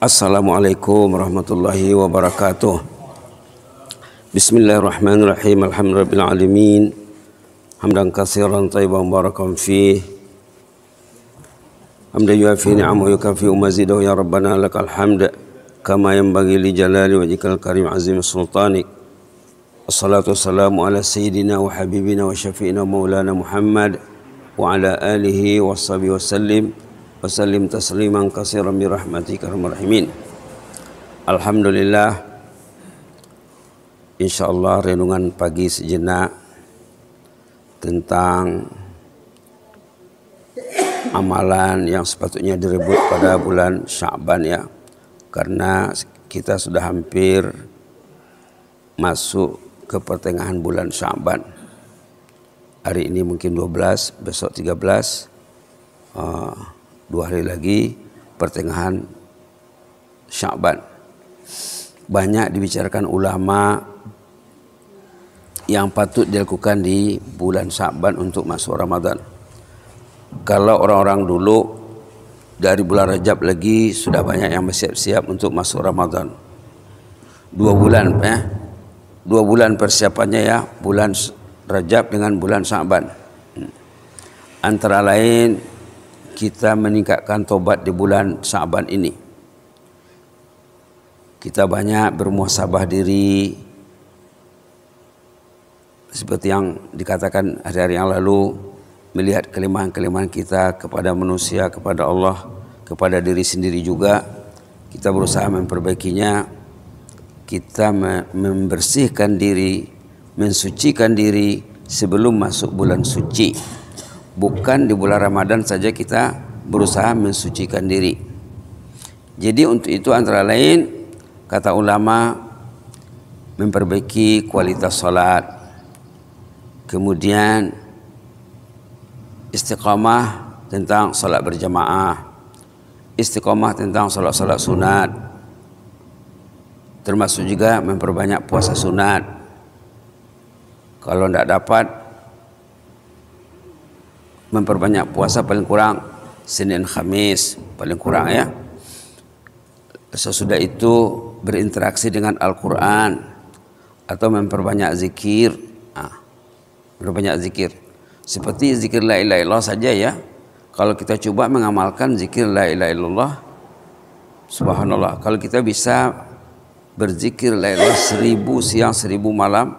Assalamualaikum warahmatullahi wabarakatuh Bismillahirrahmanirrahim Alhamdulillahirrahmanirrahim Hamdan kasiran tayyiban barakan fi. Hamdan yuafi ni'amu yukafi umazidahu ya Rabbana lakal hamda Kama yang bagi li jalali wajikal karim azim sultani. Assalatu wassalamu ala sayyidina wa habibina wa syafi'ina maulana Muhammad Wa ala alihi wa sahbihi wa sallim وسلم تسليما كثيرا برحمتك ارحم الراحمين الحمد لله insyaallah renungan pagi sejenak tentang amalan yang sepatutnya direbut pada bulan Syaban ya karena kita sudah hampir masuk ke pertengahan bulan Syaban hari ini mungkin 12 besok 13 belas uh, dua hari lagi pertengahan Syakban. Banyak dibicarakan ulama yang patut dilakukan di bulan Syakban untuk masuk Ramadan. Kalau orang-orang dulu dari bulan Rajab lagi sudah banyak yang bersiap-siap untuk masuk Ramadan. Dua bulan ya. Eh? Dua bulan persiapannya ya, bulan Rajab dengan bulan Syakban. Antara lain kita meningkatkan tobat di bulan Sa'ban ini. Kita banyak bermuasabah diri seperti yang dikatakan hari-hari yang lalu melihat kelemahan-kelemahan kita kepada manusia, kepada Allah, kepada diri sendiri juga. Kita berusaha memperbaikinya. Kita membersihkan diri, mensucikan diri sebelum masuk bulan suci bukan di bulan Ramadan saja kita berusaha mensucikan diri. Jadi untuk itu antara lain kata ulama memperbaiki kualitas salat. Kemudian istiqamah tentang salat berjamaah. Istiqamah tentang salat-salat sunat. Termasuk juga memperbanyak puasa sunat. Kalau tidak dapat memperbanyak puasa paling kurang Senin Kamis paling kurang ya sesudah itu berinteraksi dengan Al-Quran atau memperbanyak zikir ah, memperbanyak zikir seperti zikir la ilaha illallah saja ya kalau kita coba mengamalkan zikir la ilaha illallah subhanallah kalau kita bisa berzikir la ilaha seribu siang seribu malam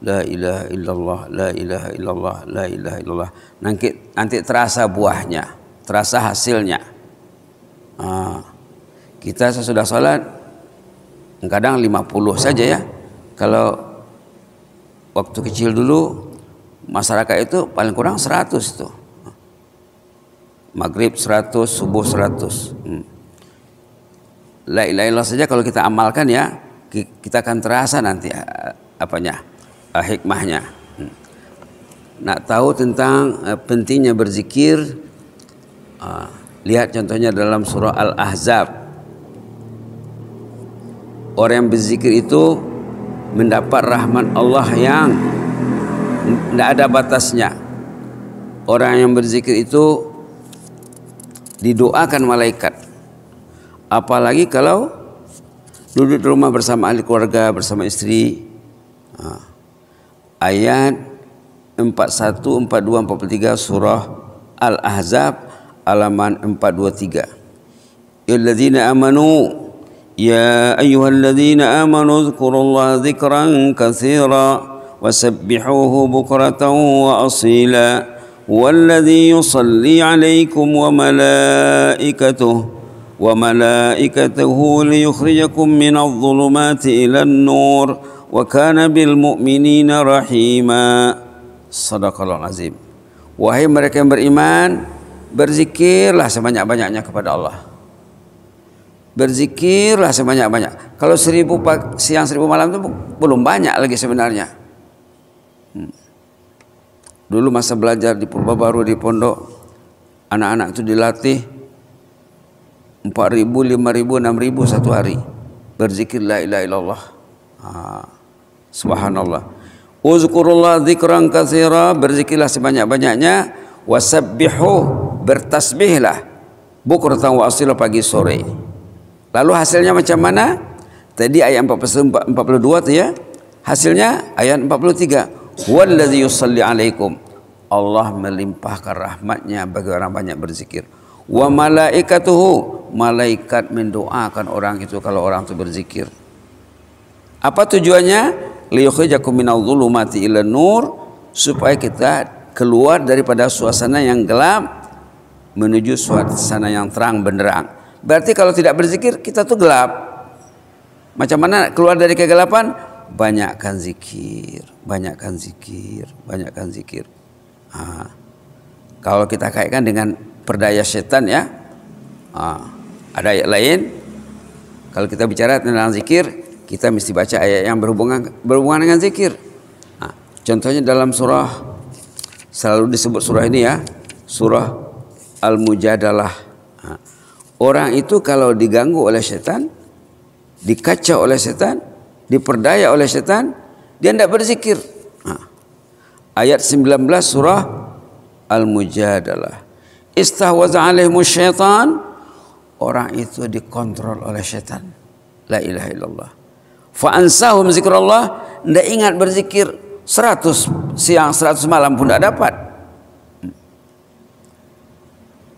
la ilaha illallah la ilaha illallah la ilaha illallah nanti nanti terasa buahnya terasa hasilnya kita sesudah sholat kadang 50 saja ya kalau waktu kecil dulu masyarakat itu paling kurang 100 itu maghrib 100 subuh 100 hmm. la ilaha illallah saja kalau kita amalkan ya kita akan terasa nanti apanya uh, hikmahnya. Nak tahu tentang uh, pentingnya berzikir, uh, lihat contohnya dalam surah Al-Ahzab. Orang yang berzikir itu mendapat rahmat Allah yang tidak ada batasnya. Orang yang berzikir itu didoakan malaikat. Apalagi kalau duduk di rumah bersama ahli keluarga, bersama istri. Ah, ayat 41, 42, 43 surah Al-Ahzab alaman 423. Alladzina amanu ya ayyuhalladzina amanu dzkurullaha dzikran katsira wasabbihuhu bukratan wa asila. والذي يصلي عليكم وملائكته وملائكته ليخرجكم من الظلمات إلى النور wa kana bil mu'minina rahima sadaqallahu azim wahai mereka yang beriman berzikirlah sebanyak-banyaknya kepada Allah berzikirlah sebanyak-banyak kalau seribu siang seribu malam itu belum banyak lagi sebenarnya hmm. dulu masa belajar di purba baru di pondok anak-anak itu dilatih 4000 5000 6000 satu hari berzikir la ilaha illallah ha. Subhanallah. Uzkurullah dzikran katsira, berzikirlah sebanyak-banyaknya, wasabbihu, bertasbihlah. Bukratan wa asila pagi sore. Lalu hasilnya macam mana? Tadi ayat 42 tuh ya. Hasilnya ayat 43. Wallazi yusalli alaikum. Allah melimpahkan rahmatnya bagi orang banyak berzikir. Wa malaikatuhu. Malaikat mendoakan orang itu kalau orang itu berzikir. Apa tujuannya? liyukhrijakum minal dhulumati ila nur supaya kita keluar daripada suasana yang gelap menuju suasana yang terang benderang. Berarti kalau tidak berzikir kita tuh gelap. Macam mana keluar dari kegelapan? Banyakkan zikir, banyakkan zikir, banyakkan zikir. kalau kita kaitkan dengan perdaya setan ya, ada ayat lain. Kalau kita bicara tentang zikir, kita mesti baca ayat yang berhubungan berhubungan dengan zikir. Nah, contohnya dalam surah selalu disebut surah ini ya, surah Al-Mujadalah. Nah, orang itu kalau diganggu oleh setan, dikacau oleh setan, diperdaya oleh setan, dia tidak berzikir. Nah, ayat 19 surah Al-Mujadalah. Istahwaza alaihimu syaitan. Orang itu dikontrol oleh setan. La ilaha illallah. Fa ansahum zikrullah, ndak ingat berzikir seratus siang seratus malam pun tidak dapat.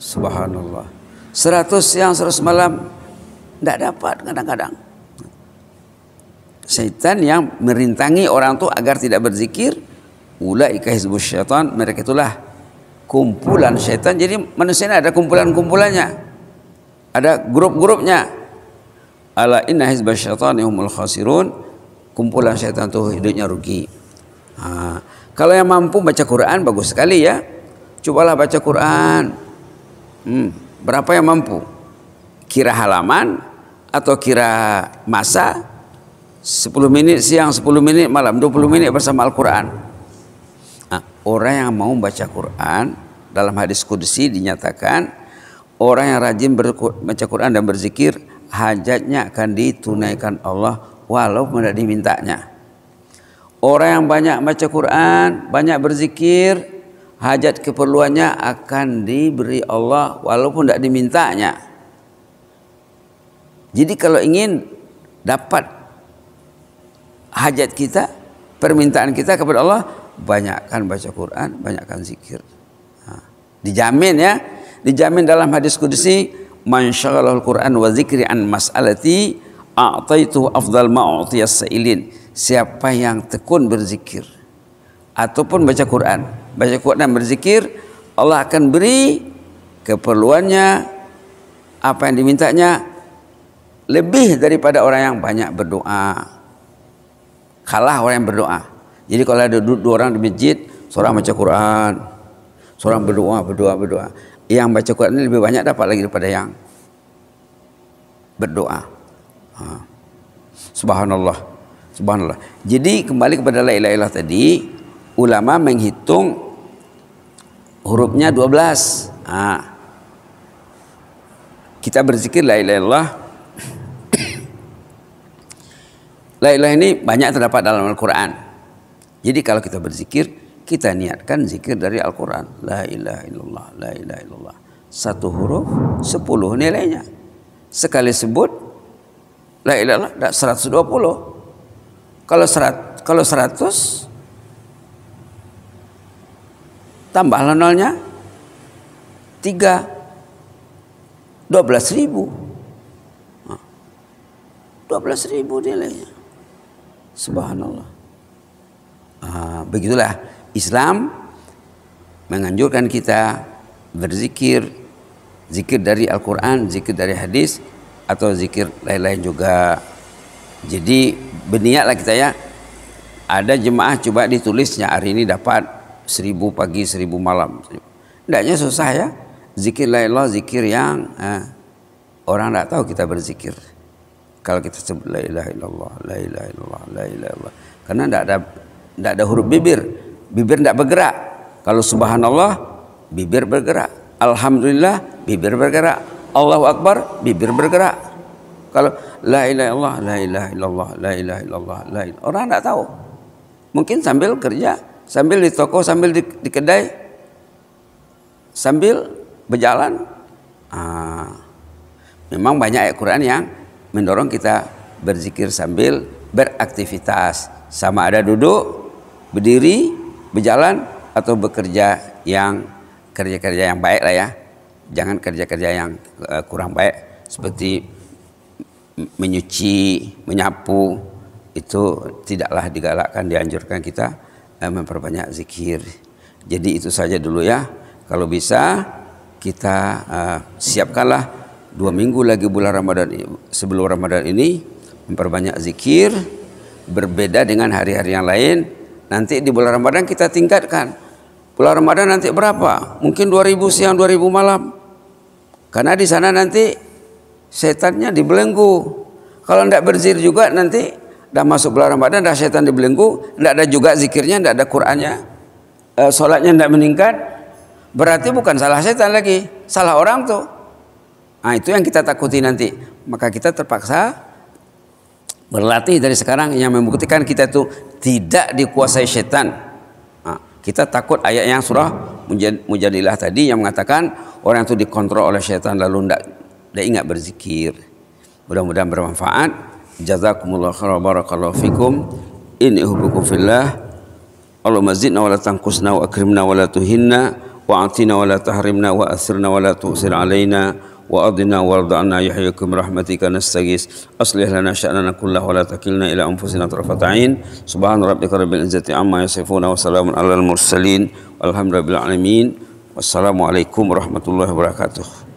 Subhanallah. seratus siang seratus malam tidak dapat kadang-kadang. Syaitan yang merintangi orang itu agar tidak berzikir, ulaika hizbus syaitan, mereka itulah kumpulan syaitan. Jadi manusia ini ada kumpulan-kumpulannya. Ada grup-grupnya. Ala inna hizbah syaitani humul khasirun. Kumpulan syaitan tuh hidupnya rugi. ha. kalau yang mampu baca Quran bagus sekali ya. Cobalah baca Quran. Hmm, berapa yang mampu? Kira halaman atau kira masa 10 menit siang, 10 menit malam, 20 menit bersama Al-Quran. Nah, orang yang mau baca Quran dalam hadis kudusi dinyatakan orang yang rajin baca Quran dan berzikir hajatnya akan ditunaikan Allah walau tidak dimintanya. Orang yang banyak baca Quran, banyak berzikir, hajat keperluannya akan diberi Allah walaupun tidak dimintanya. Jadi kalau ingin dapat hajat kita, permintaan kita kepada Allah, banyakkan baca Quran, banyakkan zikir. Nah, dijamin ya, dijamin dalam hadis kudusi man Al Qur'an wa zikri an mas'alati a'taitu afdal ma sa'ilin. Siapa yang tekun berzikir ataupun baca Quran, baca Quran dan berzikir, Allah akan beri keperluannya apa yang dimintanya lebih daripada orang yang banyak berdoa. Kalah orang yang berdoa. Jadi kalau ada dua orang di masjid, seorang baca Quran, seorang berdoa, berdoa, berdoa yang baca Quran lebih banyak dapat lagi daripada yang berdoa. Ha. Subhanallah. Subhanallah. Jadi kembali kepada la ilaha illallah tadi, ulama menghitung hurufnya 12. Ha. Kita berzikir la ilaha illallah. la ilaha ini banyak terdapat dalam Al-Qur'an. Jadi kalau kita berzikir kita niatkan zikir dari Al-Quran. La ilaha illallah, la ilaha illallah. Satu huruf, sepuluh nilainya. Sekali sebut, la ilaha illallah, seratus dua puluh. Kalau serat, kalau seratus, tambahlah nolnya, tiga, dua belas ribu. Dua belas ribu nilainya. Subhanallah. Ah, begitulah Islam menganjurkan kita berzikir zikir dari Al-Quran, zikir dari hadis atau zikir lain-lain juga jadi berniatlah kita ya ada jemaah coba ditulisnya hari ini dapat seribu pagi seribu malam tidaknya susah ya zikir lain-lain zikir yang eh, orang tidak tahu kita berzikir kalau kita sebut la ilaha illallah la ilaha illallah la ilaha illallah karena tidak ada tidak ada huruf bibir bibir tidak bergerak. Kalau subhanallah, bibir bergerak. Alhamdulillah, bibir bergerak. Allahu Akbar, bibir bergerak. Kalau la ilaha illallah, la ilaha illallah, la ilaha illallah, la ilaha. Orang tidak tahu. Mungkin sambil kerja, sambil di toko, sambil di, di kedai, sambil berjalan. Ah, memang banyak ayat Quran yang mendorong kita berzikir sambil beraktivitas. Sama ada duduk, berdiri, berjalan atau bekerja yang kerja-kerja yang baik lah ya. Jangan kerja-kerja yang uh, kurang baik seperti menyuci, menyapu itu tidaklah digalakkan dianjurkan kita uh, memperbanyak zikir. Jadi itu saja dulu ya. Kalau bisa kita uh, siapkanlah dua minggu lagi bulan Ramadan sebelum Ramadan ini memperbanyak zikir berbeda dengan hari-hari yang lain Nanti di bulan Ramadan kita tingkatkan. Bulan Ramadan nanti berapa? Mungkin 2000 siang, 2000 malam. Karena di sana nanti setannya dibelenggu. Kalau tidak berzir juga nanti dah masuk bulan Ramadan dah setan dibelenggu, tidak ada juga zikirnya, tidak ada Qur'annya. E, eh, sholatnya tidak meningkat. Berarti bukan salah setan lagi, salah orang tuh. Nah, itu yang kita takuti nanti. Maka kita terpaksa berlatih dari sekarang yang membuktikan kita itu tidak dikuasai setan. Nah, kita takut ayat yang surah Mujadilah tadi yang mengatakan orang itu dikontrol oleh setan lalu tidak tidak ingat berzikir. Mudah-mudahan bermanfaat. Jazakumullah khairan barakallahu fikum. In ihubbukum fillah. Allahumma zidna wa la tanqusna wa akrimna wa la tuhinna wa atina wa la tahrimna wa asirna wa la tu'sir alaina. وأرضنا وارض عنا يحييكم برحمتك نستغيث أصلح لنا شأننا كله ولا تكلنا إلى أنفسنا طرفة عين سبحان ربك رب العزة عما يصفون وسلام على المرسلين والحمد لله رب العالمين والسلام عليكم ورحمة الله وبركاته